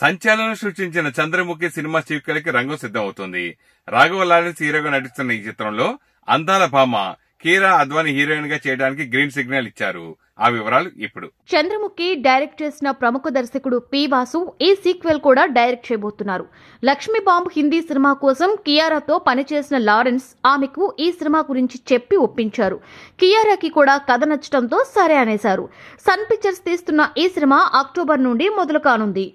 సంచలనం సృష్టించిన చంద్రముఖి సినిమా చీకలకి రంగం సిద్దమవుతుంది రాఘవ లారెన్స్ హీరోగా నటిస్తున్న ఈ చిత్రంలో అందాల భామ కీరా అద్వాని హీరోయిన్ గా చేయడానికి గ్రీన్ సిగ్నల్ ఇచ్చారు ఆ వివరాలు ఇప్పుడు చంద్రముఖి డైరెక్ట్ చేసిన ప్రముఖ దర్శకుడు పి వాసు ఈ సీక్వెల్ కూడా డైరెక్ట్ చేయబోతున్నారు లక్ష్మీ బాంబు హిందీ సినిమా కోసం కియారాతో పనిచేసిన లారెన్స్ ఆమెకు ఈ సినిమా గురించి చెప్పి ఒప్పించారు కియారాకి కూడా కథ నచ్చడంతో సరే అనేశారు సన్ పిక్చర్స్ తీస్తున్న ఈ సినిమా అక్టోబర్ నుండి మొదలు కానుంది